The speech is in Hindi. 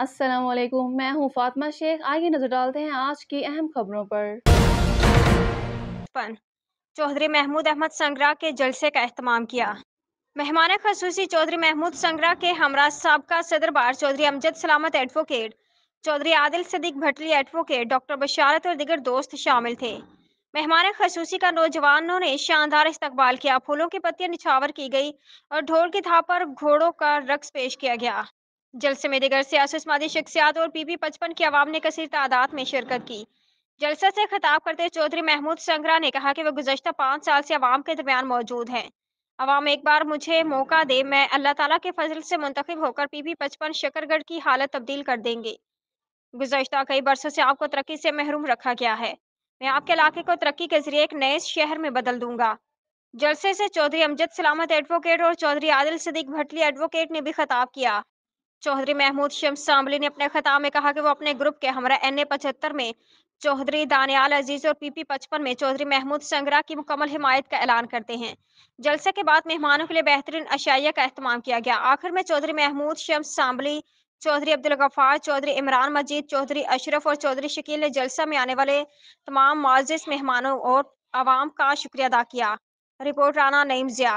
अस्सलाम मैं हूँ फातिमा शेख आइए नजर डालते हैं आज की अहम खबरों पर चौधरी महमूद अहमद संगरा के जलसे का अहतमाम किया मेहमान खसूसी चौधरी महमूद संगरा के हमरा सबका सदर बार Chaudhary Amjad Salamat advocate Chaudhary Adil Sadiq Bhatli advocate doctor Basharat और दिगर दोस्त शामिल थे मेहमान खसूसी का नौजवानों ने शानदार इस्तकबाल किया फूलों की पत्तियां निछावर की गई और ढोल की थाप पर घोड़ों का रक्स पेश किया गया जलसे में दिगर सियासत मादी शख्सियात और पी पचपन की आवाम ने कसर तादाद में शिरकत की जलसा से खिताब करते चौधरी महमूद संगरा ने कहा कि वह गुजशत पाँच साल से आवाम के दरमियान मौजूद हैं अवाम एक बार मुझे मौका दे मैं अल्लाह तला के फजल से मुंतब होकर पी पचपन शकरगढ़ की हालत तब्दील कर देंगे गुजशत कई बरसों से आपको तरक्की से महरूम रखा गया है मैं आपके इलाके को तरक्की के जरिए एक नए शहर में बदल दूंगा जलसे से चौधरी अमजद सलामत एडवोकेट और चौधरी आदिल सदीक भटली एडवोकेट ने भी खिताब किया चौधरी महमूद शम्स सांबली ने अपने खिताब में कहा कि वो अपने ग्रुप के हमारा एन ए पचहत्तर में चौधरी दानियाल अजीज और पीपी पचपन में चौधरी महमूद संगरा की मुकम्मल हिमायत का ऐलान करते हैं जलसे के बाद मेहमानों के लिए बेहतरीन अशाइया का अहतमाम किया गया आखिर में चौधरी महमूद शम्स सांबली चौधरी अब्दुल गफार चौधरी इमरान मजीद चौधरी अशरफ और चौधरी शकील ने जलसा में आने वाले तमाम मुआजिज मेहमानों और आवाम का शुक्रिया अदा किया रिपोर्ट राना नईम जिया